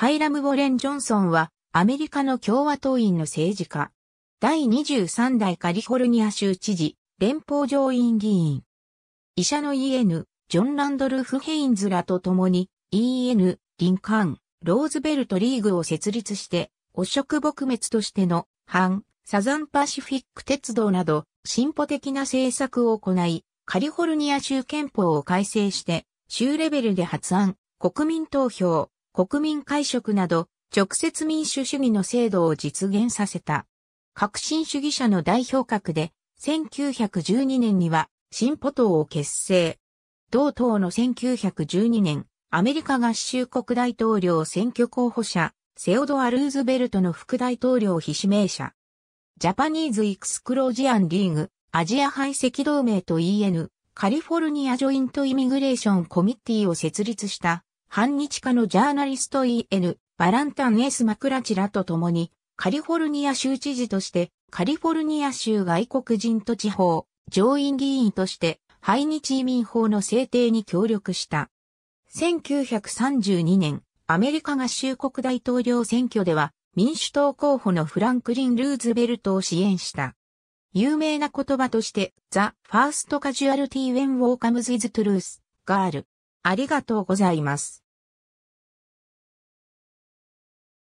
ハイラム・ウォレン・ジョンソンは、アメリカの共和党員の政治家。第23代カリフォルニア州知事、連邦上院議員。医者の EN、ジョン・ランドルフ・ヘインズらと共に、EN、リンカーン、ローズベルトリーグを設立して、汚職撲滅としての、反、サザンパシフィック鉄道など、進歩的な政策を行い、カリフォルニア州憲法を改正して、州レベルで発案、国民投票、国民会食など、直接民主主義の制度を実現させた。革新主義者の代表格で、1912年には進歩党を結成。同党の1912年、アメリカ合衆国大統領選挙候補者、セオドア・ルーズベルトの副大統領被指名者。ジャパニーズ・イクスクロージアン・リーグ、アジア排斥同盟と EN、カリフォルニア・ジョイント・イミグレーション・コミッティを設立した反日家のジャーナリスト E.N. バランタン S. マクラチラと共に、カリフォルニア州知事として、カリフォルニア州外国人と地方、上院議員として、廃日移民法の制定に協力した。1932年、アメリカ合衆国大統領選挙では、民主党候補のフランクリン・ルーズベルトを支援した。有名な言葉として、The First Casualty When War Comes is Truth, Girl ありがとうございます。